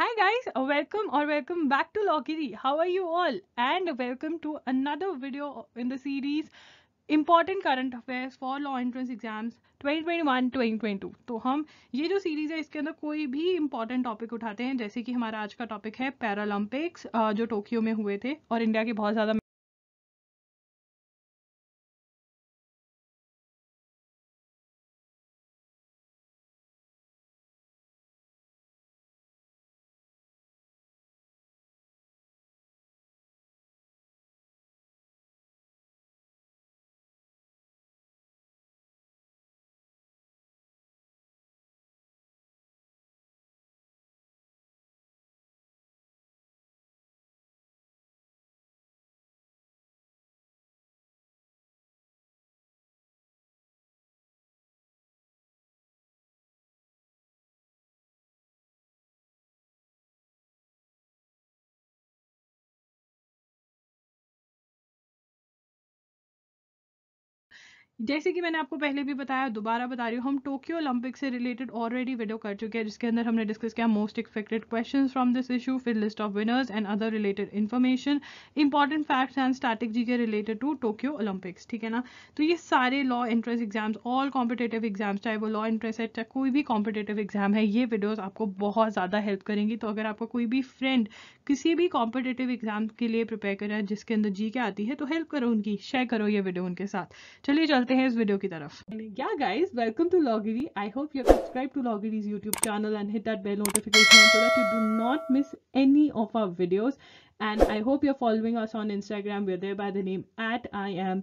Hi guys, welcome or welcome back to Lockery. How are you all? And welcome to another video in the series Important Current Affairs for Law Entrance Exams 2021 2022 तो हम ये जो series है इसके अंदर कोई भी important topic उठाते हैं जैसे कि हमारा आज का टॉपिक है पैरालंपिक्स जो टोक्यो में हुए थे और इंडिया के बहुत ज़्यादा जैसे कि मैंने आपको पहले भी बताया दोबारा बता रही हूँ हम टोक्यो ओलंपिक से रिलेटेड ऑलरेडी वीडियो कर चुके हैं जिसके अंदर हमने डिस्कस किया most expected question from this issue फिर list of winners and other related information important facts and strategy के रिलेटेड टू टोक्यो ओलंपिक्स ठीक है ना तो ये सारे law entrance exam all competitive exams चाहे वो लॉ एंट्रेंस है चाहे कोई भी कॉम्पिटेटिव एग्जाम है ये वीडियोज़ आपको बहुत ज़्यादा हेल्प करेंगी तो अगर आपका कोई भी फ्रेंड किसी भी कॉम्पिटेटिव एग्जाम के लिए प्रिपेयर कर रहा है जिसके अंदर जी के आती है तो हेल्प करो उनकी शेयर करो ये वीडियो उनके साथ चलिए जल्द चलते हैं इस वीडियो की तरफ या guys welcome to Lawgiri I hope you subscribe to Lawgiri's YouTube channel and hit that bell notification so that you do not miss any of our videos and I hope you're following us on Instagram. We're there by the name at I am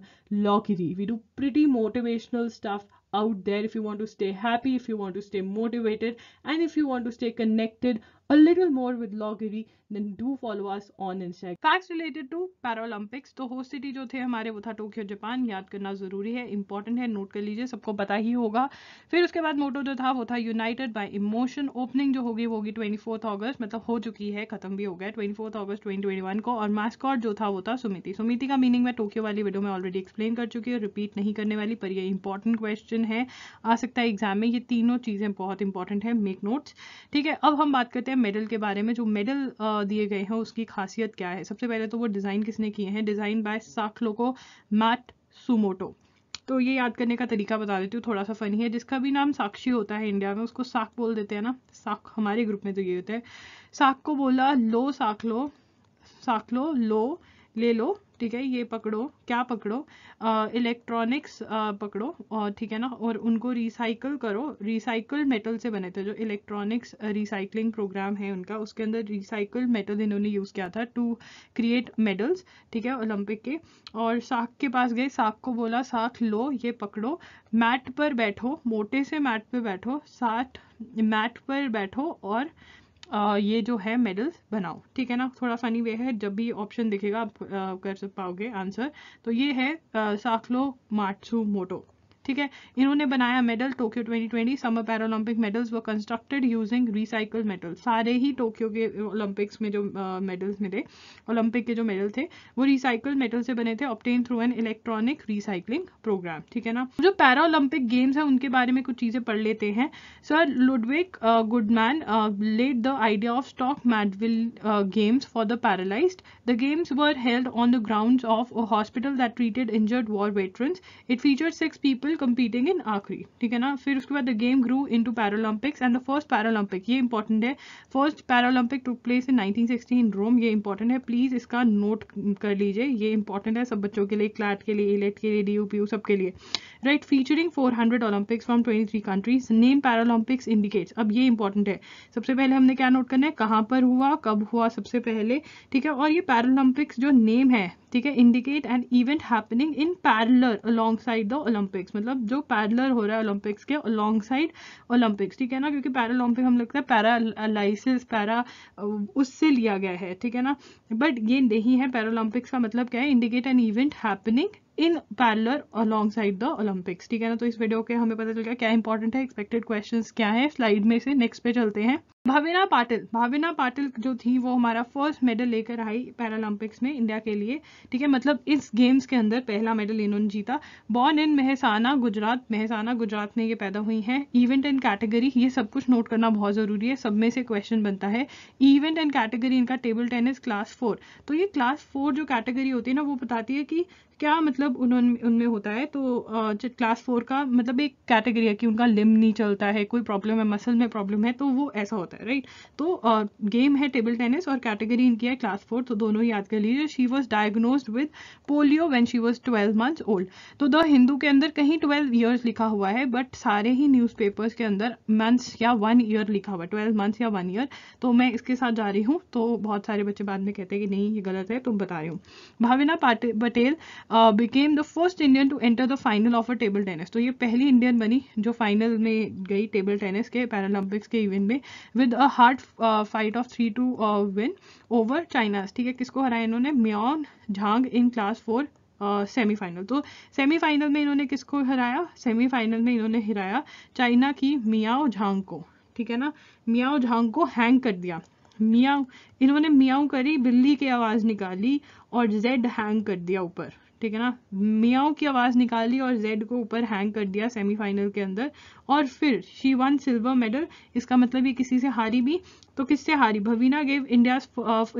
Lockiri. We do pretty motivational stuff out there if you want to stay happy, if you want to stay motivated, and if you want to stay connected a little more with loggery then do follow us on Instagram. Facts related to Paralympics तो host city जो थे हमारे वो था Tokyo Japan याद करना ज़रूरी है इंपॉर्टेंट है नोट कर लीजिए सबको पता ही होगा फिर उसके बाद मोटो जो था वो था यूनाइटेड बाय इमोशन ओपनिंग जो होगी वो होगी ट्वेंटी अगस्त मतलब हो चुकी है खत्म भी हो गया ट्वेंटी अगस्त ट्वेंटी को और मास्कॉट जो था वो था सुमिति सुमिति का मीनिंग मैं टोक्यो वाली वीडियो में ऑलरेडी एक्सप्लेन कर चुकी हूँ रिपीट नहीं करने वाली पर ये इंपॉर्टेंट क्वेश्चन है आ सकता है एग्जाम में ये तीनों चीज़ें बहुत इंपॉर्टेंट है मेक नोट्स ठीक है अब हम बात करते हैं मेडल के बारे में जो मेडल दिए गए हैं उसकी खासियत क्या है सबसे पहले तो वो डिज़ाइन किसने किए हैं डिज़ाइन बाय साख लोको मैट सुमोटो तो ये याद करने का तरीका बता देती हूँ थोड़ा सा फ़नी है जिसका भी नाम साक्षी होता है इंडिया में उसको साख बोल देते हैं ना साख हमारे ग्रुप में तो ये होता है साख को बोला लो साख लो साख लो लो ले लो ठीक है ये पकड़ो क्या पकड़ो इलेक्ट्रॉनिक्स पकड़ो और ठीक है ना और उनको रिसाइकल करो रिसाइकल मेटल से बने थे जो इलेक्ट्रॉनिक्स रिसाइकलिंग प्रोग्राम है उनका उसके अंदर रिसाइकल मेटल इन्होंने यूज़ किया था टू क्रिएट मेडल्स ठीक है ओलंपिक के और साख के पास गए साख को बोला साख लो ये पकड़ो मैट पर बैठो मोटे से मैट पर बैठो साठ मैट पर बैठो और ये जो है मेडल्स बनाओ ठीक है ना थोड़ा फनी वे है जब भी ऑप्शन दिखेगा आप कर पाओगे आंसर तो ये है साखलो माटसू मोटो ठीक है इन्होंने बनाया medal Tokyo 2020 summer Paralympic medals were constructed using recycle medal सारे ही टोक्यो के ओलंपिक्स में जो मेडल्स मिले ओलंपिक के जो मेडल थे वो रिसाइकल मेडल से बने थे obtained through an electronic recycling programme ठीक है ना जो पैरा ओलंपिक गेम्स हैं उनके बारे में कुछ चीज़ें पढ़ लेते हैं sir Ludwig Guttmann led the idea of Stoke Mandeville games for the paralyse the games were held on the ground of a hospital that treated injured war veterans it feature six people while competing in आखिरी ठीक है ना फिर उसके बाद the game grew into Paralympics and the first Paralympic ये important है first Paralympic to place in 1960 in Rome ये इंपॉर्टेंट है प्लीज़ इसका नोट कर लीजिए ये इंपॉर्टेंट है सब बच्चों के लिए क्लैट के लिए एलेट e के लिए डी यू सबके लिए right featuring 400 Olympics from 23 countries name Paralympics indicates अब ये इंपॉर्टेंट है सबसे पहले हमने क्या नोट करना है कहाँ पर हुआ कब हुआ सबसे पहले ठीक है और ये पैरालंपिक्स जो नेम है ठीक है indicate and event happening in parallel alongside the Olympics मतलब जो पैरलर हो रहा है ओलंपिक्स के अलॉन्ग साइड ओलंपिक्स ठीक है ना क्योंकि पैरालंपिक हम लगता है पैरालाइसिस पैरा उससे लिया गया है ठीक है ना बट ये नहीं है पैरालंपिक्स का मतलब क्या है indicate an event happening in parallel alongside the Olympics ठीक है ना तो इस वीडियो के हमें पता चल गया क्या इंपॉर्टेंट है एक्सपेक्टेड क्वेश्चन क्या है स्लाइड में से नेक्स्ट पे चलते हैं भाविना पाटिल भाविना पाटिल जो थी वो हमारा फर्स्ट मेडल लेकर आई पैरालंपिक्स में इंडिया के लिए ठीक है मतलब इस गेम्स के अंदर पहला मेडल इन्होंने जीता बॉर्न इन मेहसाना गुजरात मेहसाना गुजरात में ये पैदा हुई हैं इवेंट एंड कैटेगरी ये सब कुछ नोट करना बहुत ज़रूरी है सब में से क्वेश्चन बनता है इवेंट एंड कैटेगरी इनका टेबल टेनिस क्लास फोर तो ये क्लास फोर जो कैटेगरी होती है ना वो बताती है कि क्या मतलब उन्होंने उनमें होता है तो जो क्लास फोर का मतलब एक कैटेगरी है कि उनका लिम नहीं चलता है कोई प्रॉब्लम है मसल में प्रॉब्लम है तो वो ऐसा होता है राइट तो गेम है टेबल टेनिस और कैटेगरी इनकी है क्लास फोर तो दोनों याद कर लीजिए she was diagnosed with polio when she was twelve month old तो द हिंदू के अंदर कहीं ट्वेल्व ईयर्स लिखा हुआ है बट सारे ही न्यूज़ के अंदर मंथ्स या वन ईयर लिखा हुआ है ट्वेल्व मंथ्स या वन ईयर तो मैं इसके साथ जा रही हूँ तो बहुत सारे बच्चे बाद में कहते हैं कि नहीं ये गलत है तो बता रही हूँ Bhavina Patel became the first Indian to enter the final of a table tennis तो ये पहली इंडियन बनी जो फाइनल में गई टेबल टेनिस के पैरालंपिक्स के इवेंट में with a hard fight of three two win over China's ठीक है किसको हराया इन्होंने Miao Zhang in class four semifinal तो सेमीफाइनल में इन्होंने किसको हराया सेमीफाइनल में इन्होंने हराया चाइना की मियाओ झांग को ठीक है ना मियाओ झांग को हैंग कर दिया मियाओ इन्होंने मियाओ करी बिल्ली की आवाज़ निकाली और जेड हैंग कर दिया ऊपर ठीक है ना मियाओ की आवाज़ निकाली और जेड को ऊपर हैंग कर दिया सेमीफाइनल के अंदर और फिर शी वन सिल्वर मेडल इसका मतलब ये किसी से हारी भी तो किससे हारी Bhavina gave India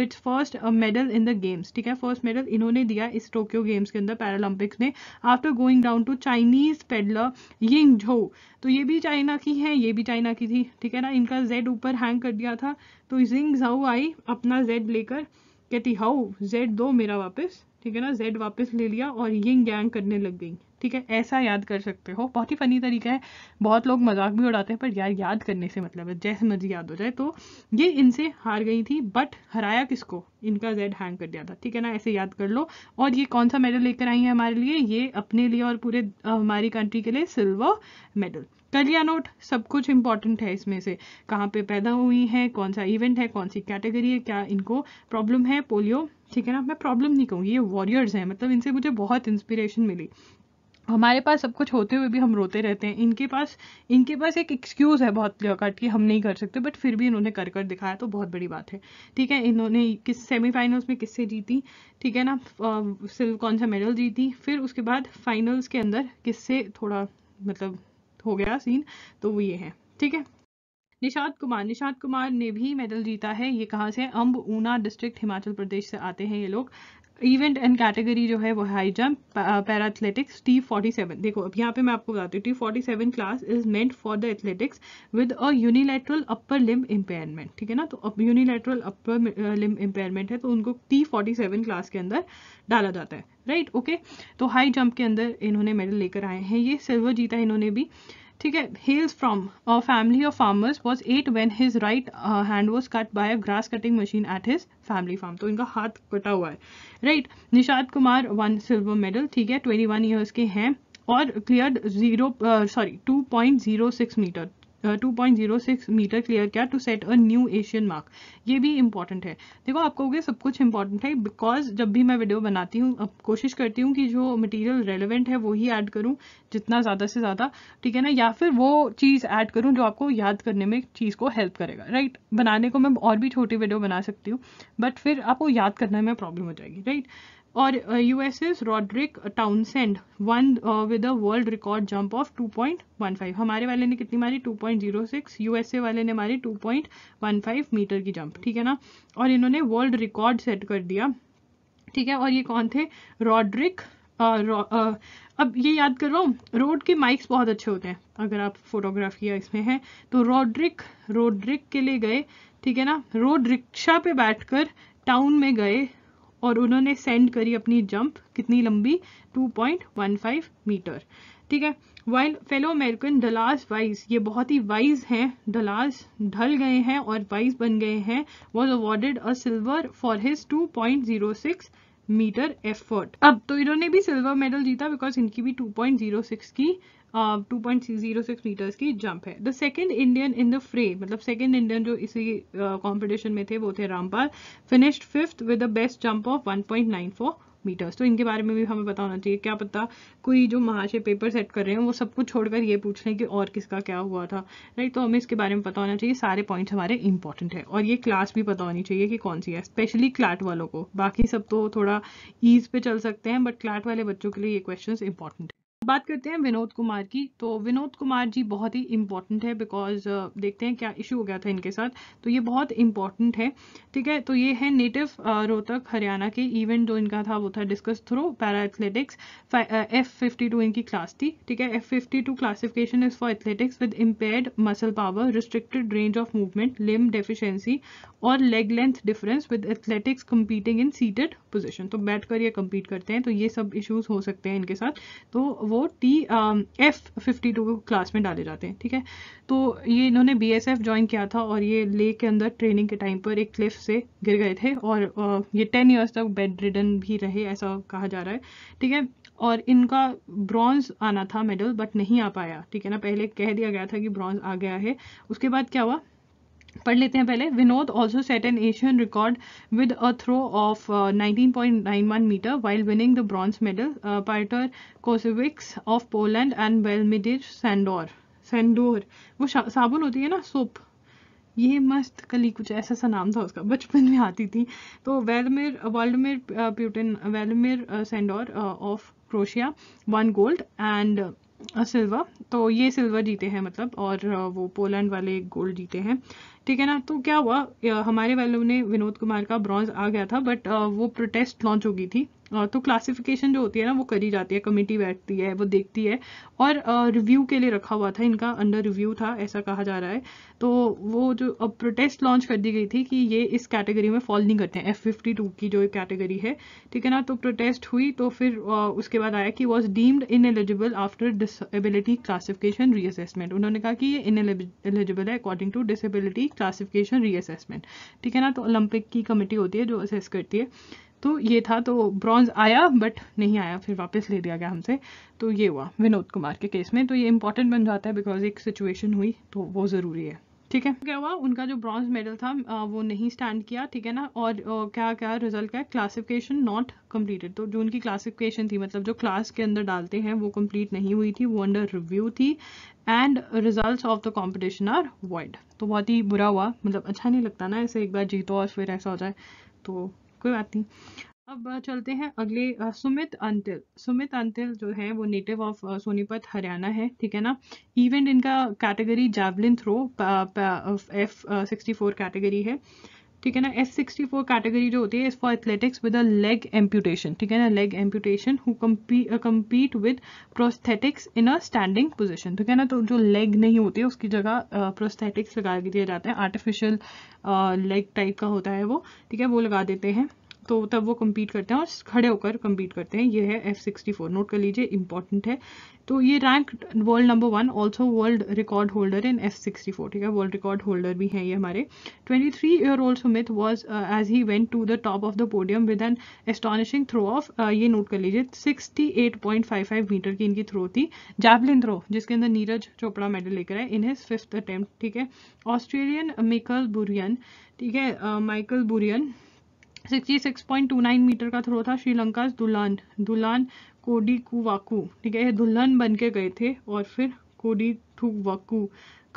its first medal in the games ठीक है फर्स्ट मेडल इन्होंने दिया इस टोक्यो गेम्स के अंदर पैरालंपिक्स में after going down to Chinese paddler Ying Zhou तो ये भी चाइना की है ये भी चाइना की थी ठीक है ना इनका जेड ऊपर हैंग कर दिया था तो जिंग झाऊ आई अपना जेड लेकर कहती हाउ जेड दो मेरा वापस ठीक है ना जेड वापस ले लिया और यिंग गैंग करने लग गई ठीक है ऐसा याद कर सकते हो बहुत ही फनी तरीका है बहुत लोग मजाक भी उड़ाते हैं पर यार याद करने से मतलब है जैसे मर्जी याद हो जाए तो ये इनसे हार गई थी बट हराया किसको इनका जेड हैंग कर दिया था ठीक है ना ऐसे याद कर लो और ये कौन सा मेडल लेकर आई है हमारे लिए ये अपने लिए और पूरे हमारी कंट्री के लिए सिल्वर मेडल लिया नोट सब कुछ इंपॉर्टेंट है इसमें से कहाँ पे पैदा हुई है कौन सा इवेंट है कौन सी कैटेगरी है क्या इनको प्रॉब्लम है पोलियो ठीक है ना मैं प्रॉब्लम नहीं कहूँगी ये वॉरियर्स हैं मतलब इनसे मुझे बहुत इंस्पिरेशन मिली हमारे पास सब कुछ होते हुए भी हम रोते रहते हैं इनके पास इनके पास एक एक्सक्यूज़ है बहुत क्लियर कट कि हम नहीं कर सकते बट फिर भी इन्होंने कर कर दिखाया तो बहुत बड़ी बात है ठीक है इन्होंने किस सेमीफाइनल्स में किससे जीती ठीक है ना सिर्फ कौन सा मेडल जीती फिर उसके बाद फाइनल्स के अंदर किससे थोड़ा मतलब हो गया सीन तो वो ये है ठीक है निषाद कुमार निषाद कुमार ने भी मेडल जीता है ये कहाँ से अम्ब ऊना डिस्ट्रिक्ट हिमाचल प्रदेश से आते हैं ये लोग इवेंट एंड कैटेगरी जो है वो high jump para athletics T forty seven देखो अब यहाँ पे मैं आपको बताती हूँ T forty seven class is meant for the athletics with a unilateral upper limb impairment ठीक है ना तो यूनिलेटरल अपर लिम इम्पेयरमेंट है तो उनको टी फोर्टी सेवन क्लास के अंदर डाला जाता है राइट ओके तो हाई जंप के अंदर इन्होंने मेडल लेकर आए हैं ये सिल्वर जीता इन्होंने भी ठीक है hails from a family of farmers was eight when his right hand was cut by a grass cutting machine at his family farm तो इनका हाथ कटा हुआ है right right? Nishad Kumar won silver medal ठीक है ट्वेंटी वन ईयर्स के हैं और clear zero sorry two point zero six metre 2.06 metre clear किया to set a new Asian mark ये भी इंपॉर्टेंट है देखो आप कहोगे सब कुछ इंपॉर्टेंट है बिकॉज जब भी मैं वीडियो बनाती हूँ कोशिश करती हूँ कि जो मटेरियल रेलिवेंट है वो ही ऐड करूँ जितना ज़्यादा से ज़्यादा ठीक है ना या फिर वो चीज़ ऐड करूँ जो आपको याद करने में चीज़ को हेल्प करेगा राइट right? बनाने को मैं और भी छोटी वीडियो बना सकती हूँ बट फिर आपको याद करने में प्रॉब्लम हो जाएगी राइट right? और US's uh, Roderick Townsend won uh, with a world record jump of 2.15 हमारे वाले ने कितनी मारी 2.06 यूएसए वाले ने मारी 2.15 मीटर की जंप ठीक है ना और इन्होंने वर्ल्ड रिकॉर्ड सेट कर दिया ठीक है और ये कौन थे रॉड्रिक uh, uh, अब ये याद हूँ रोड के माइक्स बहुत अच्छे होते हैं अगर आप फोटोग्राफी या इसमें हैं तो रोड्रिक रोड्रिक के लिए गए ठीक है ना रोड रिक्शा पे बैठकर टाउन में गए और उन्होंने सेंड करी अपनी जंप कितनी लंबी 2.15 मीटर ठीक है while fellow American Dallas Wise ये बहुत ही वाइज हैं डलास ढल गए हैं और वाइज बन गए हैं was awarded a silver for his 2.06 metre effort अब तो इन्होंने भी सिल्वर मेडल जीता बिकॉज इनकी भी 2.06 की two point zero six metres की जंप है the second Indian in the fray मतलब सेकेंड इंडियन जो इसी कॉम्पिटिशन uh, में थे वो थे Rampal finished fifth with the best jump of one point nine four metres तो इनके बारे में भी हमें पता होना चाहिए क्या पता कोई जो महाशय पेपर सेट कर रहे हैं वो सब कुछ छोड़कर ये पूछ रहे हैं कि और किसका क्या हुआ था राइट तो हमें इसके बारे में पता होना चाहिए सारे पॉइंट्स हमारे इंपॉर्टेंट है और ये क्लास भी पता होनी चाहिए कि कौन सी है स्पेशली क्लाट वालों को बाकी सब तो थोड़ा ईज पे चल सकते हैं बट क्लाट वाले बच्चों के लिए ये क्वेश्चन इंपॉर्टेंट है बात करते हैं विनोद कुमार की तो विनोद कुमार जी बहुत ही इंपॉर्टेंट है बिकॉज देखते हैं क्या इशू हो गया था इनके साथ तो ये बहुत इंपॉर्टेंट है ठीक है तो ये है नेटिव uh, रोहतक हरियाणा के इवेंट जो इनका था वो था discus throw para athletics F fifty two इनकी क्लास थी ठीक है F fifty two classification is for athletics with impaired muscle power restricted range of movement limb deficiency और leg length difference with athletics competing in seated position तो बैठ कर ये compete करते हैं तो ये सब इशूज़ हो सकते हैं इनके साथ तो वो वो T F fifty two class में डाले जाते हैं ठीक है तो ये इन्होंने बी एस एफ ज्वाइन किया था और ये ले के अंदर ट्रेनिंग के टाइम पर एक क्लिफ से गिर गए थे और uh, ये टेन ईयर्स तक बेड रिडन भी रहे ऐसा कहा जा रहा है ठीक है और इनका ब्रॉन्ज आना था मेडल बट नहीं आ पाया ठीक है ना पहले कह दिया गया था कि ब्रॉन्ज आ गया है उसके बाद क्या हुआ पढ़ लेते हैं पहले Vinod also set an Asian record with a throw of 19.91 metre while winning the bronze medal Piotr Kosewicz of Poland and Velimir Sandor Sandor वो साबुन होती है ना सोप ये मस्त कली कुछ ऐसा सा नाम था उसका बचपन में आती थी तो Velimir Vladimir Putin Velimir Sandor of Croatia won gold and silver तो ये सिल्वर जीते हैं मतलब और uh, वो पोलैंड वाले गोल्ड जीते हैं ठीक है ना तो क्या हुआ हमारे वालों ने विनोद कुमार का ब्रॉन्ज आ गया था बट uh, वो प्रोटेस्ट लॉन्च हो गई थी तो क्लासिफिकेशन जो होती है ना वो करी जाती है कमेटी बैठती है वो देखती है और रिव्यू के लिए रखा हुआ था इनका अंडर रिव्यू था ऐसा कहा जा रहा है तो वो जो अब प्रोटेस्ट लॉन्च कर दी गई थी कि ये इस कैटेगरी में फॉल नहीं करते हैं एफ फिफ्टी टू की जो कैटेगरी है ठीक है ना तो प्रोटेस्ट हुई तो फिर उसके बाद आया कि was deemed ineligible after disability classification reassessment उन्होंने कहा कि ये इन एलिजिबल है according to disability classification reassessment ठीक है ना तो ओलंपिक की कमेटी होती है जो असेस करती है तो ये था तो ब्रॉन्ज आया बट नहीं आया फिर वापस ले लिया गया हमसे तो ये हुआ विनोद कुमार के केस में तो ये इंपॉर्टेंट बन जाता है बिकॉज एक सिचुएशन हुई तो वो ज़रूरी है ठीक है क्या हुआ उनका जो ब्रॉन्ज मेडल था वो नहीं स्टैंड किया ठीक है ना और क्या क्या रिजल्ट क्या क्लासिफिकेशन नॉट कम्प्लीटेड तो जो उनकी क्लासिफिकेशन थी मतलब जो क्लास के अंदर डालते हैं वो कम्प्लीट नहीं हुई थी वो अंडर रिव्यू थी and result of the competition are void तो बहुत ही बुरा हुआ मतलब अच्छा नहीं लगता ना ऐसे एक बार जीतो और फिर ऐसा हो जाए तो कोई बात नहीं अब चलते हैं अगले सुमित अंतिल सुमित अंतिल जो है वो नेटिव ऑफ सोनीपत हरियाणा है ठीक है ना इवेंट इनका category javelin throw F sixty four category है ठीक है ना एफ सिक्सटी फोर कैटेगरी जो होती है is for athletics with a leg amputation ठीक है ना leg amputation who compete with prosthetics in a standing position ठीक है ना तो जो लेग नहीं होती है उसकी जगह प्रोस्थेटिक्स uh, लगा दिया जाता है आर्टिफिशियल लेग टाइप का होता है वो ठीक है वो लगा देते हैं तो तब वो कम्पीट करते हैं और खड़े होकर कम्पीट करते हैं ये है एफ सिक्सटी फोर नोट कर लीजिए इंपॉर्टेंट है तो ये rank world number one also world record holder in F sixty four ठीक है वर्ल्ड रिकॉर्ड होल्डर भी हैं ये हमारे twenty three year old Sumit was as he went to the top of the podium with an astonishing throw of ये note कर लीजिए sixty eight point five five metre की इनकी थ्रो थी जैवलिन थ्रो जिसके अंदर नीरज चोपड़ा मेडल लेकर आए इन हिज फिफ्थ अटेम्प्ट ठीक है ऑस्ट्रेलियन मिकल बुरियन ठीक है माइकल uh, बुरियन 66.29 मीटर का थ्रो था श्रीलंका दुल्हन दुल्हन कोडी कुवाकू ठीक है ये दुल्हन बन के गए थे और फिर कोडी थुवाकू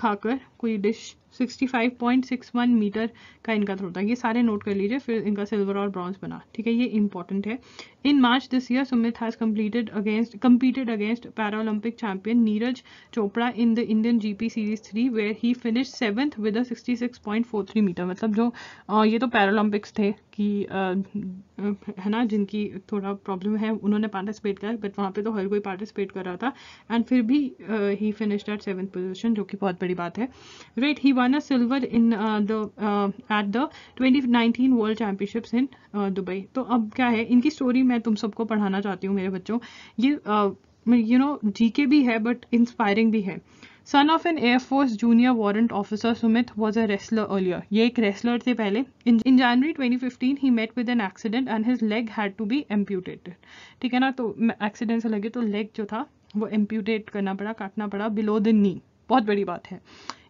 खाकर कोई डिश 65.61 मीटर का इनका थ्रो था ये सारे नोट कर लीजिए फिर इनका सिल्वर और ब्रॉन्ज बना ठीक है ये इंपॉर्टेंट है in March this year Sumit has completed against competed against Paralympic champion Neeraj Chopra in the Indian GP series three where he finish seventh with a 66.43 metre मतलब जो आ, ये तो पैरालंपिक्स थे कि है ना जिनकी थोड़ा प्रॉब्लम है उन्होंने पार्टिसिपेट किया बट वहाँ पे तो हर कोई पार्टिसिपेट कर रहा था एंड फिर भी he finished at seventh position जो कि बहुत बड़ी बात है right he won a silver in uh, the uh, at the 2019 world championships in Dubai तो अब क्या है इनकी स्टोरी मैं तुम सबको पढ़ाना चाहती हूँ मेरे बच्चों ये यू नो जीके भी है बट इंस्पायरिंग भी है son of an air force junior warrant officer Sumit was a wrestler earlier ये एक रेस्लर थे पहले in January 2015 he met with an accident and his leg had to be amputated ठीक है ना तो एक्सीडेंट से लगे तो लेग जो था वो एम्प्यूटेट करना पड़ा काटना पड़ा बिलो द नी बहुत बड़ी बात है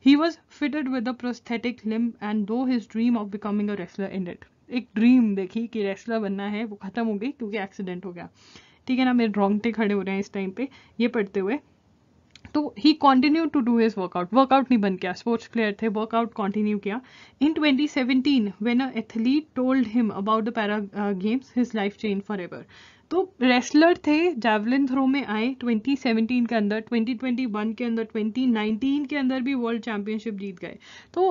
He was fitted with a prosthetic limb and though his dream of becoming a wrestler ended. एक ड्रीम देखी कि रेस्लर बनना है वो ख़त्म हो गई क्योंकि एक्सीडेंट हो गया ठीक है ना मेरे रोंगटे खड़े हो रहे हैं इस टाइम पे ये पढ़ते हुए तो he continue to do his workout workout नहीं बन गया स्पोर्ट्स प्लेयर थे वर्कआउट कॉन्टिन्यू किया इन 2017 when an athlete told him about the para games his life change forever तो रेसलर थे जैवलिन थ्रो में आए 2017 के अंदर 2021 के अंदर 2019 के अंदर भी वर्ल्ड चैम्पियनशिप जीत गए तो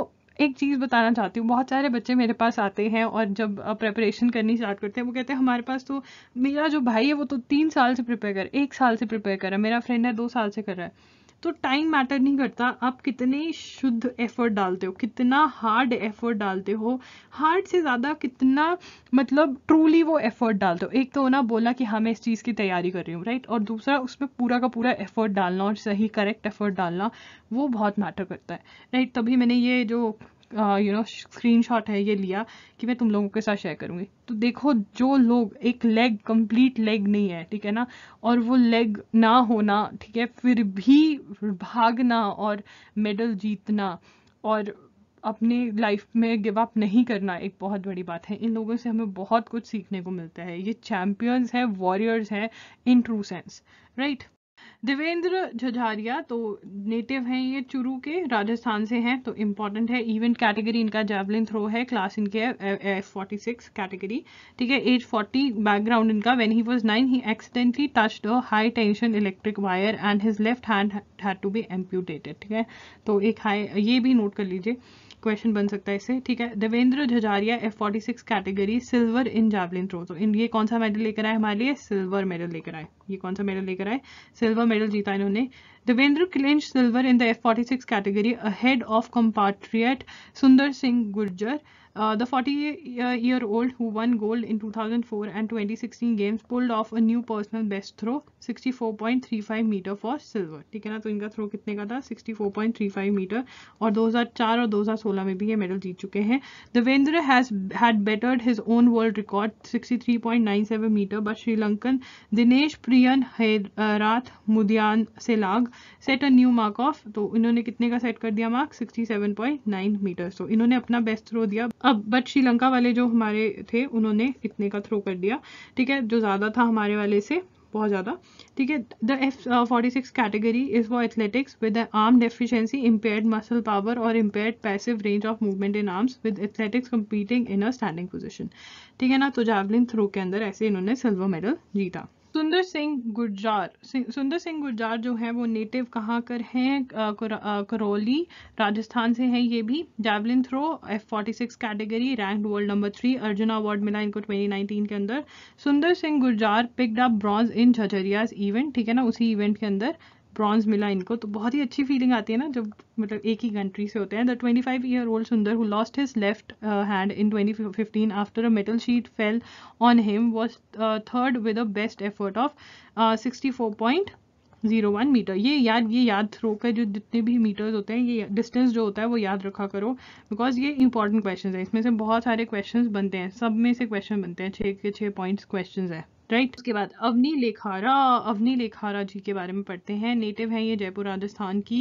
एक चीज़ बताना चाहती हूँ बहुत सारे बच्चे मेरे पास आते हैं और जब प्रेपरेशन करनी स्टार्ट करते हैं वो कहते हैं हमारे पास तो मेरा जो भाई है वो तो तीन साल से प्रिपेयर कर एक साल से प्रिपेयर कर रहा है मेरा फ्रेंड है दो साल से कर रहा है तो टाइम मैटर नहीं करता आप कितने शुद्ध एफर्ट डालते हो कितना हार्ड एफर्ट डालते हो हार्ड से ज़्यादा कितना मतलब ट्रूली वो एफर्ट डालते हो एक तो ना बोलना कि हाँ मैं इस चीज़ की तैयारी कर रही हूँ राइट और दूसरा उसमें पूरा का पूरा एफर्ट डालना और सही करेक्ट एफर्ट डालना वो बहुत मैटर करता है राइट तभी मैंने ये जो यू नो शॉट है ये लिया कि मैं तुम लोगों के साथ शेयर करूँगी तो देखो जो लोग एक लेग कंप्लीट लेग नहीं है ठीक है ना और वो लेग ना होना ठीक है फिर भी भागना और मेडल जीतना और अपने लाइफ में गिव अप नहीं करना एक बहुत बड़ी बात है इन लोगों से हमें बहुत कुछ सीखने को मिलता है ये चैम्पियंस हैं वॉरियर्स हैं in true sense right Devendra Jhajharia तो नेटिव हैं ये चुरू के राजस्थान से हैं तो इम्पॉर्टेंट है इवेंट कैटेगरी इनका जेवलिन थ्रो है क्लास इनके एफ फोर्टी सिक्स कैटेगरी ठीक है एज फोर्टी बैकग्राउंड इनका when he was nine he accidentally touch the high tension electric wire and his left hand had to be amputated ठीक है तो एक हाई ये भी नोट कर लीजिए क्वेश्चन बन सकता है इससे ठीक है Devendra Jhajharia F forty six category silver in javelin throw तो इन ये कौन सा मेडल लेकर आए हमारे लिए सिल्वर मेडल लेकर आए ये कौन सा मेडल लेकर आए सिल्वर मेडल जीता इन्होंने Devendra clinch silver in the F forty six category ahead of compatriot Sundar Singh Gurjar gold uh, the 40-year-old who won gold in 2004 and 2016 games pulled off a new personal best throw 64.35 meter for silver ठीक है ना तो इनका throw कितने का था 64.35 metre और 2004 और 2016 में भी ये मेडल जीत चुके हैं Devendra has had bettered his own world record 63.97 metre but Sri Lankan Dinesh Priyan Herath Mudiyanselage set a new mark of तो इन्होंने कितने का सेट कर दिया मार्क 67.9 मीटर तो इन्होंने अपना बेस्ट थ्रो दिया अब बट श्रीलंका वाले जो हमारे थे उन्होंने इतने का थ्रो कर दिया ठीक है जो ज़्यादा था हमारे वाले से बहुत ज़्यादा ठीक है the F forty six category is for athletics with arm deficiency impaired muscle power और impaired passive range of movement in arms with athletics competing in a standing position ठीक है ना तो जावलिन थ्रो के अंदर ऐसे इन्होंने सिल्वर मेडल जीता सुंदर सिंह गुर्जार सुंदर सिंह गुर्जार जो है वो नेटिव कहाँ कर हैं करौली राजस्थान से हैं ये भी javelin throw F forty six category rank world number three Arjuna award मिला इनको ट्वेंटी नाइनटीन के अंदर Sundar Singh Gurjar picked up bronze in Jhajharia's event ठीक है ना उसी इवेंट के अंदर ब्रॉन्ज मिला इनको तो बहुत ही अच्छी फीलिंग आती है ना जब मतलब एक ही कंट्री से होते हैं the twenty five year old Sundar who lost his left hand in twenty fifteen after a metal sheet fell on him was third with a best effort of sixty four point zero one metre ये याद ये याद throw कर जो जितने भी metres होते हैं ये डिस्टेंस जो होता है वो याद रखा करो बिकॉज ये इंपॉर्टेंट क्वेश्चन है इसमें से बहुत सारे क्वेश्चन बनते हैं सब में से क्वेश्चन बनते हैं छः के छः पॉइंट्स क्वेश्चन है राइट उसके बाद अवनी लेखारा अवनी लेखारा जी के बारे में पढ़ते हैं नेटिव है ये जयपुर राजस्थान की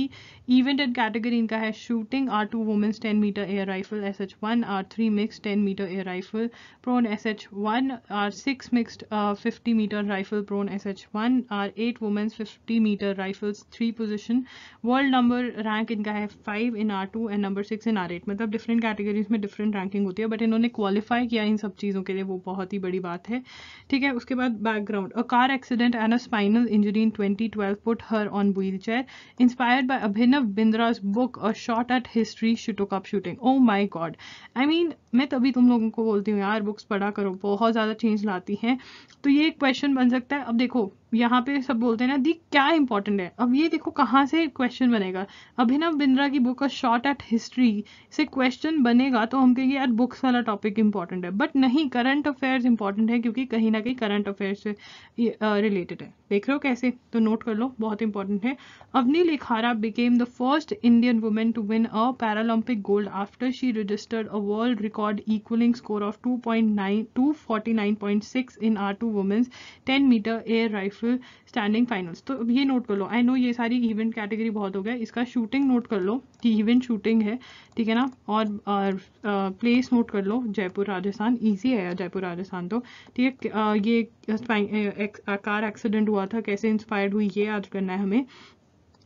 इवेंट एंड कैटेगरी इनका है shooting R two women's ten metre air rifle S H one R three mix ten metre air rifle prone S H one R six mixed fifty metre rifle prone S H one R eight women's fifty metre rifles three position world number rank इनका है five in R two and number six in R eight मतलब different categories में different ranking होती है but इन्होंने qualify किया इन सब चीज़ों के लिए वो बहुत ही बड़ी बात है ठीक है उसके about background. A car accident and a spinal injury in 2012 put her on wheelchair. Inspired by Abhinav Bindra's book A Shot at History, she took up shooting. Oh my god. I mean, मैं तभी तुम लोगों को बोलती हूँ यार books पढ़ा करो बहुत ज़्यादा चेंज लाती हैं तो ये एक क्वेश्चन बन सकता है अब देखो यहाँ पे सब बोलते हैं ना दी क्या इंपॉर्टेंट है अब ये देखो कहाँ से क्वेश्चन बनेगा अभिनव बिंद्रा की book a shot at history से क्वेश्चन बनेगा तो हम कहेंगे यार बुक्स वाला टॉपिक इंपॉर्टेंट है बट नहीं करंट अफेयर्स इंपॉर्टेंट है क्योंकि कहीं ना कहीं करंट अफेयर्स से रिलेटेड है देख रहे हो कैसे तो नोट कर लो बहुत इंपॉर्टेंट है Avani Lekhara became the first Indian women to win a Paralympic gold after she registered a world record record equaling score of 2.9 249.6 in R2 women's 10 meter air rifle standing finals तो ये नोट कर लो I know ये सारी event category बहुत हो गया इसका shooting note कर लो कि इवेंट शूटिंग है ठीक है ना और प्लेस नोट कर लो जयपुर राजस्थान ईजी है जयपुर राजस्थान तो ठीक है ये कार एक्सीडेंट हुआ था कैसे इंस्पायर्ड हुई ये आज करना है हमें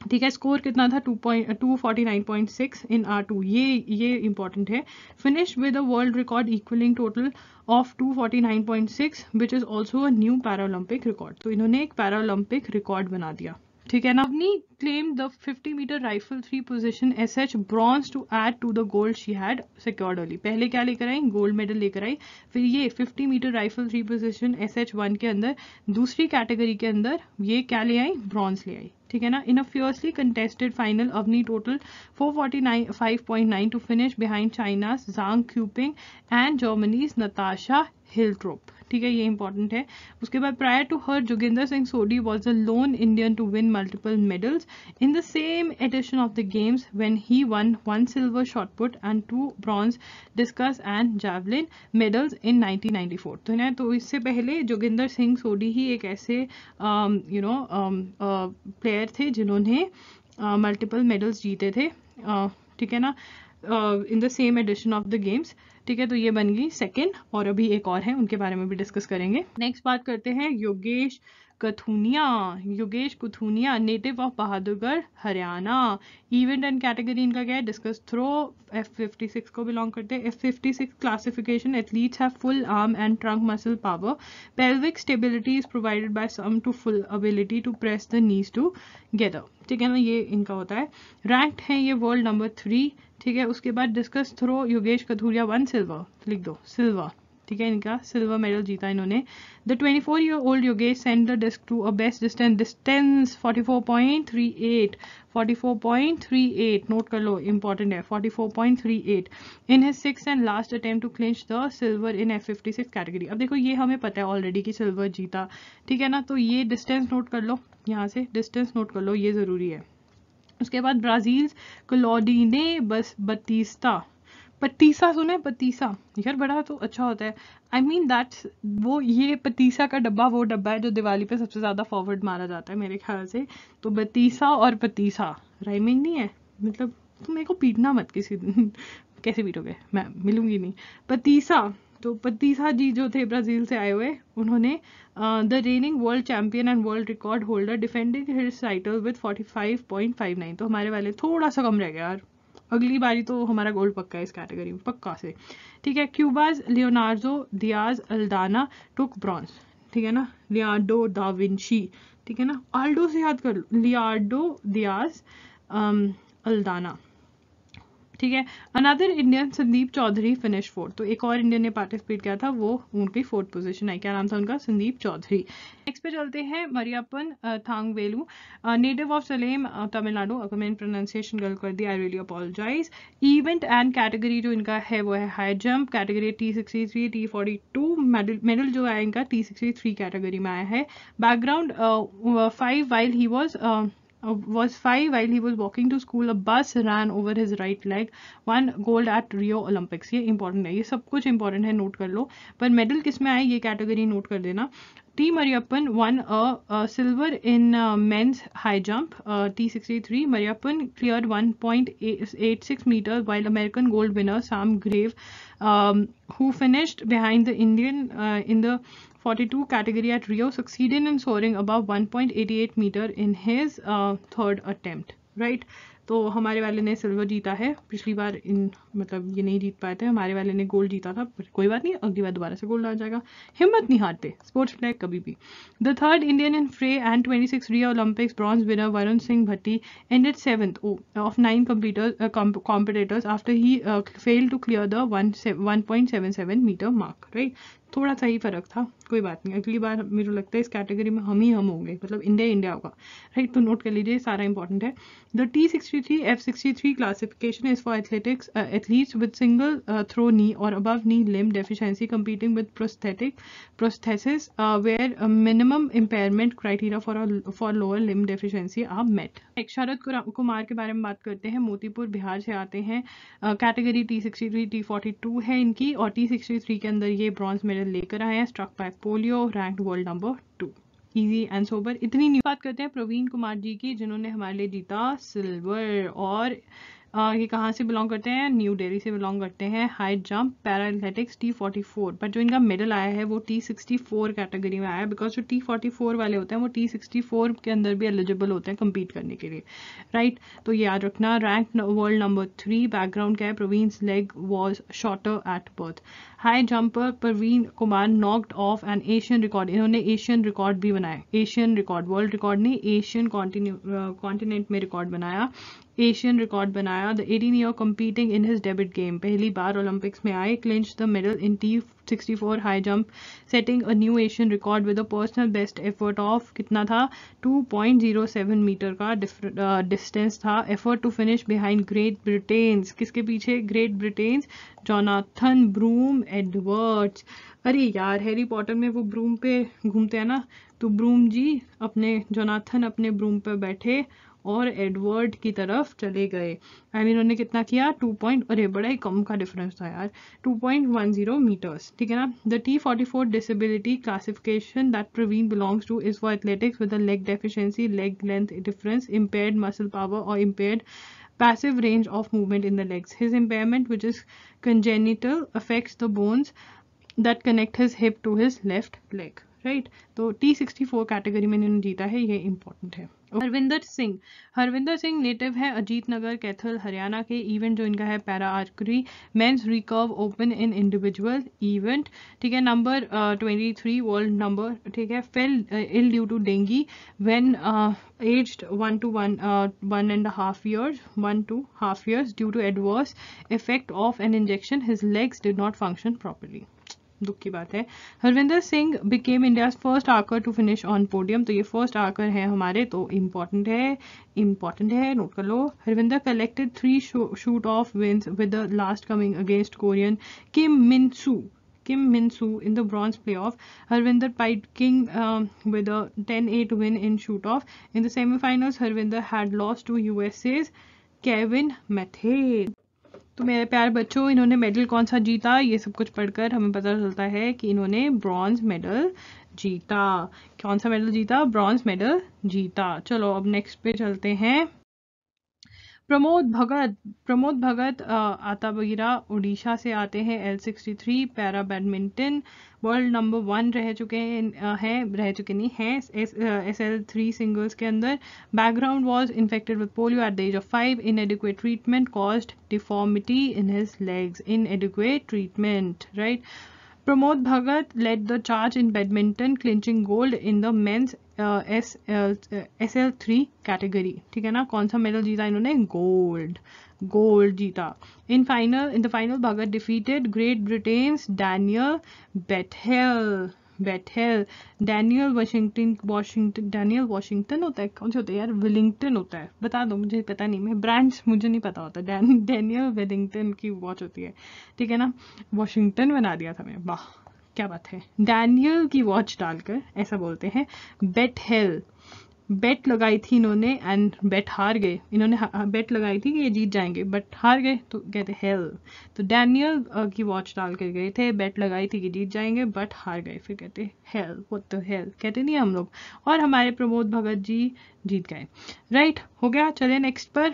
ठीक है स्कोर कितना था two point two forty nine point six in R two ये ये इंपॉर्टेंट है finish with a world record equalling total of two forty nine point six which is also a new Paralympic record तो इन्होंने एक Paralympic record बना दिया ठीक है ना अपनी claim the 50 metre rifle three position S H bronze to add to the gold she had secured early पहले क्या लेकर आई गोल्ड मेडल लेकर आई फिर ये 50 metre rifle three position S H वन के अंदर दूसरी कैटेगरी के अंदर ये क्या ले आई ब्रॉन्ज ले आई ठीक है ना in a fiercely contested final Avani total 449 5.9 to finish behind China's Zhang Cuiping and Germany's Natasha Hiltrop ठीक है ये इंपॉर्टेंट है उसके बाद prior to her Joginder Singh Sodhi was the lone Indian to win multiple medals in the same edition of the games when he won one silver shot put and two bronze discus and javelin medals in 1994 तो ना तो इससे पहले जोगिंदर सिंह सोडी ही एक ऐसे you know player थे जिन्होंने multiple uh, medals जीते थे uh, ठीक है ना in the same edition of the games ठीक है तो ये बन गई सेकेंड और अभी एक और है उनके बारे में भी डिस्कस करेंगे नेक्स्ट बात करते हैं Yogesh Kathunia Yogesh Kathunia native of Bahadurgarh Haryana event and category इनका क्या है discus throw F fifty six को बिलोंग करते हैं F fifty six classification athletes have full arm and trunk muscle power pelvic stability is provided by some to full ability to press the knees together ठीक है ना ये इनका होता है रैंक्ड है ये वर्ल्ड नंबर थ्री ठीक है उसके बाद discus throw Yogesh Kathuria won silver लिख दो सिल्वर ठीक है इनका सिल्वर मेडल जीता इन्होंने the 24 year old Yogesh send the disc to a best distance distance 44.38 44.38 note कर लो इंपॉर्टेंट है 44.38 in his six and last attempt to clinch the silver in F fifty six category अब देखो ये हमें पता है ऑलरेडी कि सिल्वर जीता ठीक है ना तो ये डिस्टेंस नोट कर लो यहाँ से डिस्टेंस नोट कर लो ये ज़रूरी है उसके बाद ब्राज़ील क्लोडीने बस बतीसता पतीसा सुने पतीसा यार बड़ा तो अच्छा होता है आई मीन दैट वो ये पतीसा का डब्बा वो डब्बा है जो दिवाली पे सबसे ज़्यादा फॉरवर्ड मारा जाता है मेरे ख्याल से तो बतीसा और पतीसा राइमिंग नहीं है मतलब तुम मेरे को पीटना मत किसी दिन कैसे पीटोगे मैं मिलूंगी नहीं पतीसा तो पतीसा जी जो थे ब्राज़ील से आए हुए उन्होंने the reigning world champion and world record holder defending his title with 45.59 तो हमारे वाले थोड़ा सा कम रह गया यार अगली बारी तो हमारा गोल्ड पक्का है इस कैटेगरी में पक्का से ठीक है क्यूबाज लियोनार्जो दियाज अल्दाना टुक ब्रॉन्ज ठीक है ना लियाडो दाविंशी ठीक है ना आल्डो से याद कर लो लियाडो दियाज अल्दाना ठीक है another Indian Sandeep Chaudhary finish fourth तो एक और इंडियन ने पार्टिसिपेट किया था वो उनकी फोर्थ पोजीशन है क्या नाम था उनका संदीप चौधरी नेक्स्ट पे चलते हैं मरियापन थांगवेलू नेटिव ऑफ सलेम तमिलनाडु अगर मैंने प्रोनाउंसिएशन गलत कर दी I really apologise event and category जो इनका है वो है high jump category T sixty three T forty two medal medal जो है इनका टी सिक्सटी थ्री कैटेगरी में आया है background five while he was Uh, was five while he was walking to school a bus ran over his right leg Won gold at rio olympics ye important hai ye sab kuch important hai note kar lo medal kis mein category note kar dena T Mariyappan won silver in uh, men's high jump. T63 sixty three Mariyappan clear one point eight six metre while American gold winner Sam Grewe who finished behind 42 category at Rio succeeded in soaring above 1.88 meter in his uh, third attempt right तो हमारे वाले ने silver जीता है पिछली बार इन मतलब ये नहीं जीत पाए थे हमारे वाले ने गोल्ड जीता था पर कोई बात नहीं अगली बार दोबारा से गोल्ड आ जाएगा हिम्मत नहीं हारते स्पोर्ट्स फ्लैग कभी भी the third Indian in fray and twenty six Rio Olympics bronze winner Varun Singh Bhati ended seventh of nine competitors after he fail to clear the one point seven seven metre mark right थोड़ा सा ही फ़र्क था कोई बात नहीं अगली बार मेरे लगता है इस कैटेगरी में हम ही हम होंगे मतलब इंडिया इंडिया होगा राइट तो नोट कर लीजिए सारा इंपॉर्टेंट है the T sixty three F sixty three classification is for athletics athletes with single through knee और above knee limb deficiency competing with prosthetic prosthesis where minimum impairment criteria for for lower limb deficiency are met Sharad Kumar के बारे में बात करते हैं मोतीपुर बिहार से आते हैं category T sixty three T forty two है इनकी और टी सिक्सटी थ्री के अंदर ये ब्रॉन्ज मेडल मेडल लेकर आया struck by polio rank world number two easy and sober इतनी न्यूज बात करते हैं प्रवीण कुमार जी की जिन्होंने हमारे लिए जीता सिल्वर और आ, ये कहाँ से बिलोंग करते हैं न्यू डेली से बिलोंग करते हैं high jump para athletics T forty four but जो इनका मेडल आया है वो टी सिक्सटी फोर कैटेगरी में आया है बिकॉज जो टी फोर्टी फोर वाले होते हैं वो टी सिक्सटी फोर के अंदर भी एलिजिबल होते हैं कम्पीट करने के लिए राइट right? तो याद रखना rank world number three background क्या है Praveen's leg was shorter at birth high jumper Praveen Kumar knocked off an Asian record इन्होंने एशियन रिकॉर्ड भी बनाया एशियन रिकॉर्ड वर्ल्ड रिकॉर्ड नहीं एशियन कॉन्टिनेंट में रिकॉर्ड बनाया एशियन रिकॉर्ड बनाया the eighteen year competing in his debut game पहली बार Olympics में आए clinch the medal in T 64 high jump setting a new Asian record with a personal best effort of कितना था 2.07 metre का distance uh, था effort to finish behind Great Britain's किसके पीछे Great Britain's Jonathan Broom Edwards अरे यार Harry Potter में वो ब्रूम पे घूमते हैं ना तो ब्रूम जी अपने जोनाथन अपने ब्रूम पे बैठे और एडवर्ड की तरफ चले गए एंड इन्होंने कितना किया टू पॉइंट अरे बड़ा ही कम का डिफरेंस था यार two point one zero metres ठीक है ना the T forty four disability classification that Praveen belongs to is for athletics with leg deficiency leg length difference impaired muscle power और impaired passive range of movement in the legs his impairment which is congenital affects the bones that connect his hip to his left leg right तो T sixty four category में इन्होंने जीता है ये important है Harvinder Singh Harvinder Singh native है अजीत नगर कैथल हरियाणा के event जो इनका है para archery men's recurve open in individual event ठीक है number twenty three world number ठीक है fell ill due to dengue when aged one two one one and half years one two half years due to adverse effect of an injection his legs did not function properly दुख की बात है Harvinder Singh became India first आकर to finish on podium तो ये first आकर है हमारे तो इम्पोर्टेंट है इम्पॉर्टेंट है नोट कर लो Harvinder collected three shoot off wins with last coming against Korean Kim Minsu Kim Minsu in the bronze play off Harvinder picking with a ten eight win in shoot off in the semifinals Harvinder had loss to USA's Kevin Mather तो मेरे प्यार बच्चों इन्होंने medal कौन सा जीता ये सब कुछ पढ़कर हमें पता चलता है कि इन्होंने ब्रॉन्ज मेडल जीता कौन सा मेडल जीता ब्रॉन्ज मेडल जीता चलो अब नेक्स्ट पे चलते हैं प्रमोद भगत प्रमोद भगत आता बगीरा उड़ीसा से आते हैं L sixty three para badminton world number one रह चुके हैं रह चुके नहीं हैं एस एल थ्री सिंगल्स के अंदर background was infected with polio at the age of five inadequate treatment cause deformity in his legs inadequate treatment right Pramod Bhagat led the charge in badminton, clinching gold in the men's uh, SL, uh, 3 category. ठीक है ना कौन सा medal जीता इन्होंने gold gold जीता in final in the final Bhagat defeated Great Britain's Bethell Daniel Washington Washington Daniel Washington होता है कौन से होता है यार विलिंगटन होता है बता दो मुझे पता नहीं मैं ब्रांड्स मुझे नहीं पता होता डैनियल वेलिंगटन की वॉच होती है ठीक है ना वाशिंगटन बना दिया था मैं वाह क्या बात है डैनियल की वॉच डालकर ऐसा बोलते हैं बेट हेल बेट लगाई थी इन्होंने एंड बेट हार गए इन्होंने बेट लगाई थी कि ये जीत जाएंगे बट हार गए तो कहते हेल तो डैनियल की वॉच डाल कर गए थे बेट लगाई थी कि जीत जाएंगे बट हार गए फिर कहते हेल वो तो हेल कहते नहीं हम लोग और हमारे प्रमोद भगत जी जीत गए राइट right, हो गया चले नेक्स्ट पर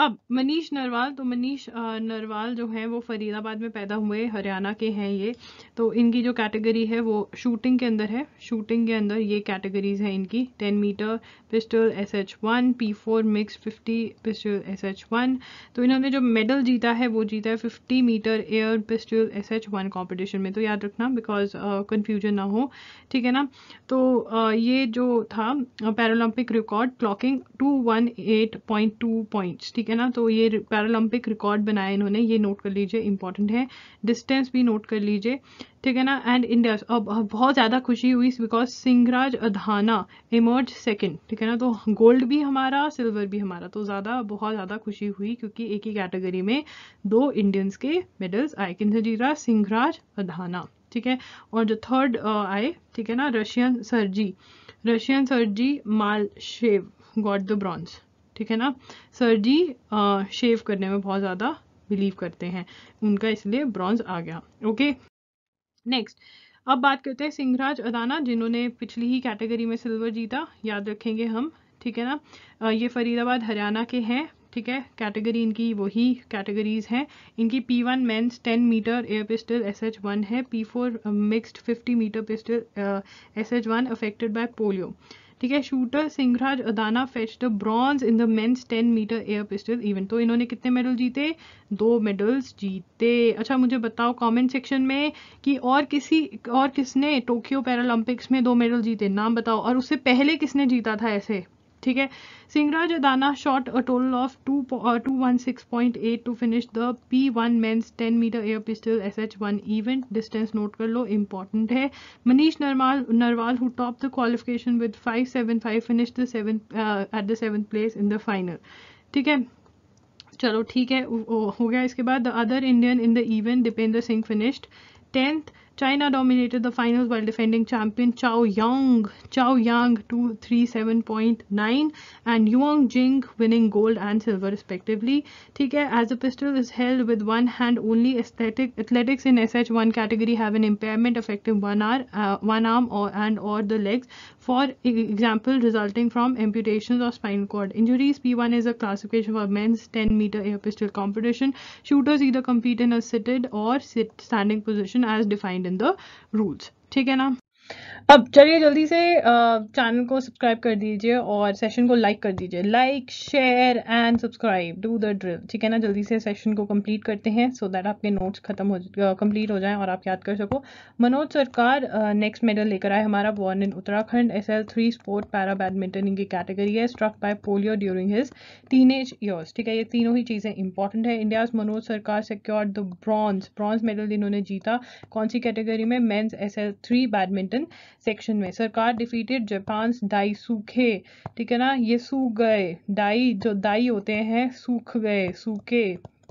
अब मनीष नरवाल तो मनीष नरवाल जो हैं वो फरीदाबाद में पैदा हुए हरियाणा के हैं ये तो इनकी जो कैटेगरी है वो शूटिंग के अंदर है शूटिंग के अंदर ये कैटेगरीज हैं इनकी ten metre pistol S H one P four mix fifty pistol S H one तो इन्होंने जो मेडल जीता है वो जीता है fifty metre air pistol S H one competition में तो याद रखना बिकॉज कन्फ्यूजन ना हो ठीक है ना तो uh, ये जो था Paralympic record clocking two one eight point two points ठीक है ठीक है ना तो ये पैरालंपिक रिकॉर्ड बनाया इन्होंने ये नोट कर लीजिए इंपॉर्टेंट है डिस्टेंस भी नोट कर लीजिए ठीक है ना एंड इंडिया अब बहुत ज़्यादा खुशी हुई because Singhraj Adhana emerge second ठीक है ना तो गोल्ड भी हमारा सिल्वर भी हमारा तो ज़्यादा बहुत ज़्यादा खुशी हुई क्योंकि एक ही कैटेगरी में दो इंडियंस के मेडल्स आए किंजरीरा सिंगराज अधाना ठीक है और जो थर्ड आए ठीक है ना रशियन सरजी रशियन सरजी मालशेव गॉड द ब्रॉन्ज ठीक है ना सर्जी शेव करने में बहुत ज़्यादा बिलीव करते हैं उनका इसलिए ब्रॉन्ज आ गया ओके नेक्स्ट अब बात करते हैं सिंहराज अदाना जिन्होंने पिछली ही कैटेगरी में सिल्वर जीता याद रखेंगे हम ठीक है ना ये फरीदाबाद हरियाणा के हैं ठीक है कैटेगरी इनकी वही कैटेगरीज हैं इनकी P one men's ten metre air pistol S H one है P four mixed fifty metre pistol S H one affected by polio ठीक है shooter Singhraj Adana fetch the bronze in the men's ten metre air pistol event तो इन्होंने कितने medal जीते दो medals जीते अच्छा मुझे बताओ कमेंट सेक्शन में कि और किसी और किसने टोक्यो पैरालंपिक्स में दो मेडल जीते नाम बताओ और उससे पहले किसने जीता था ऐसे ठीक है Singhraj Adana shot a total of two two one six point eight to finish the P one men's ten metre air pistol S H one event distance note कर लो इंपॉर्टेंट है Manish Narwal Narwal who top the qualification with five seven five finish the seven at the seven place in the final ठीक है चलो ठीक है हो गया इसके बाद the other Indian in the event Deependra Singh finished tenth China dominated the finals while defending champion Chao Yang Chao Yang 237.9 and Yuang Jing winning gold and silver respectively. Okay, as the pistol is held with one hand only aesthetic athletics in SH1 category have an impairment affecting one arm uh, one arm or and or the legs for example resulting from amputations of spinal cord injuries. P1 is a classification for men's 10 meter air pistol competition. Shooters either compete in a seated or sit standing position as defined in the rules. Take care now. अब चलिए जल्दी से channel को subscribe कर दीजिए और session को like कर दीजिए like share and subscribe do the drill ठीक है ना जल्दी से सेशन को कंप्लीट करते हैं सो so दैट आपके नोट्स खत्म हो कंप्लीट हो जाएं और आप याद कर सको मनोज सरकार नेक्स्ट मेडल लेकर आए हमारा born in Uttarakhand S L three sport para badminton इनकी कैटेगरी है struck by polio during his teenage years ठीक है ये तीनों ही चीज़ें इंपॉर्टेंट है India Manoj Sarkar secure the bronze bronze medal इन्होंने जीता कौन सी कैटेगरी में men's S L three badminton western section में सरकार डिफीटेड जापान डाई सूखे ठीक है ना ये सूख गए डाई जो डाई होते हैं सूख गए सूखे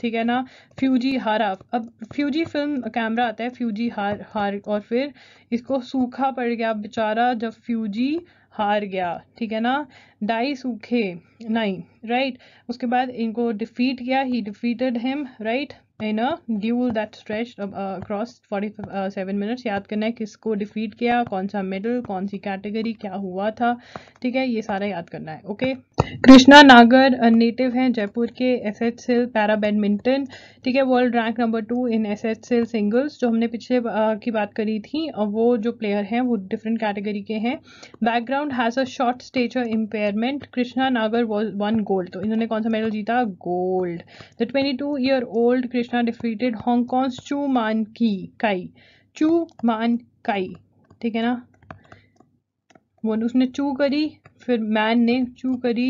ठीक है ना फ्यूजी हारा अब फ्यूजी फिल्म कैमरा आता है फ्यूजी हार हार और फिर इसको सूखा पड़ गया बेचारा जब फ्यूजी हार गया ठीक है ना डाई सूखे नहीं राइट उसके बाद इनको डिफीट किया he defeated him right in a duel that stretch across forty seven minutes याद करना है किसको डिफीट किया कौन सा मेडल कौन सी कैटेगरी क्या हुआ था ठीक है ये सारा याद करना है ओके कृष्णा नागर नेटिव uh, हैं जयपुर के एस एच सिल पैरा बैडमिंटन ठीक है world rank number two in S H सिल सिंगल्स जो हमने पिछले uh, की बात करी थी वो जो प्लेयर हैं वो डिफरेंट कैटेगरी के हैं background has a short stage of impairment Krishna Nagar was one gold तो इन्होंने कौन सा मेडल जीता gold the twenty two year old Krishna Krishna defeated Hong Chu मान की काई चू मान काई ठीक है ना वो उसने चू करी फिर मैन ने चू करी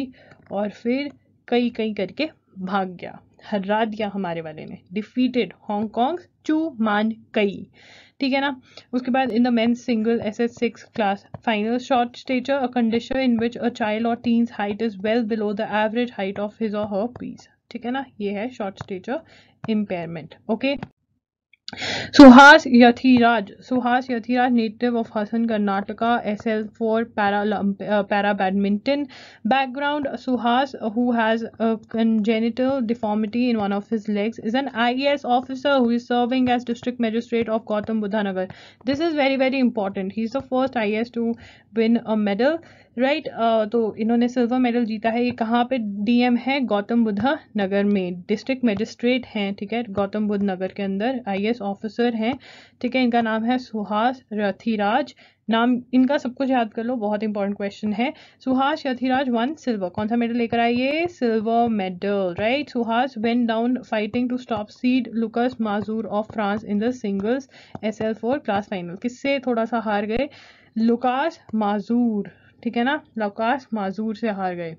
और फिर कई कई करके भाग गया हरा दिया हमारे वाले ने डिफीटेड हांगकॉन्ग चू मान कई ठीक है ना उसके बाद in the men single S S six class final short stature a condition in which a child or teens height is well below the average height of his or her peers ठीक है ना ये है short stature impairment okay Suhas Yathiraj. Suhas Yathiraj, native of Hassan, Karnataka, SL4 para, uh, para badminton. Background Suhas, who has a congenital deformity in one of his legs, is an IES officer who is serving as district magistrate of Gautam Budhanagar. This is very, very important. He's the first IES to win a medal. Right right, uh, तो इन्होंने silver medal जीता है ये कहाँ पे DM है गौतम बुद्ध नगर में district magistrate हैं ठीक है गौतम बुद्ध नगर के अंदर आईएएस ऑफिसर हैं ठीक है इनका नाम है सुहास रथीराज नाम इनका सब कुछ याद कर लो बहुत इंपॉर्टेंट क्वेश्चन है सुहास यथिराज वन सिल्वर कौन सा मेडल लेकर आई ये silver medal right Suhas went down fighting to top seed Lucas Mazur of France in the singles S L four class final किससे थोड़ा सा हार गए लुकास माजूर ठीक है ना लवकाश माजूर से हार गए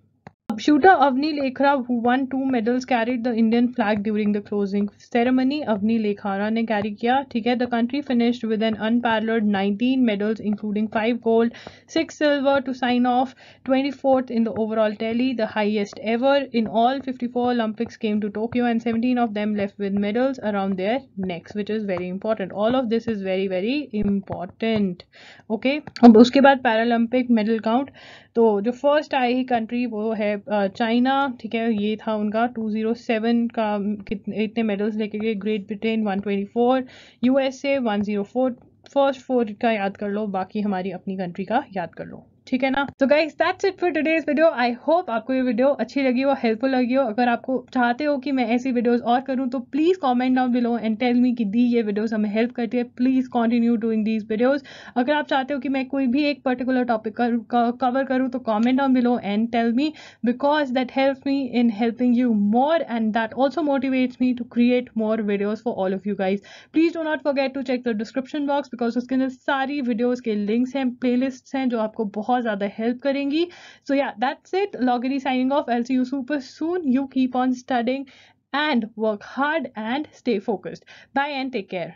Shooter Avni Lekhara who won two medals carried the Indian flag during the closing ceremony. Avni Lekhara ne carry किया ठीक है The country finished with an unparalleled 19 medals including 5 gold, 6 silver to sign off 24th in the overall tally, the highest ever in all 54 Olympics came to Tokyo and 17 of them left with medals around their necks which is very important. All of this is very very important. Okay. अब उसके बाद Paralympic medal count तो जो first आई country वो है China ठीक है ये था उनका 207 का कितने इतने मेडल्स लेके गए great Britain 124 USA 104 first four का याद कर लो बाकी हमारी अपनी कंट्री का याद कर लो ठीक है ना तो guys that's it for today's video I hope आपको ये वीडियो अच्छी लगी हो हेल्पफुल लगी हो अगर आपको चाहते हो कि मैं ऐसी वीडियोस और करूँ तो please comment down below and tell me कि दी ये वीडियोस हमें हेल्प करती है please continue doing these videos अगर आप चाहते हो कि मैं कोई भी एक पर्टिकुलर टॉपिक कवर करूँ तो comment down below and tell me because that help me in helping you more and that also motivates me to create more videos for all of you guys please do not forget to check the description box because उसके अंदर सारी videos के links हैं playlist हैं जो आपको बहुत बहुत ज़्यादा हेल्प करेंगी सो या दैट्स इट लॉगरी signing off I'll see you super soon you keep on studying and work hard and stay focused bye and take care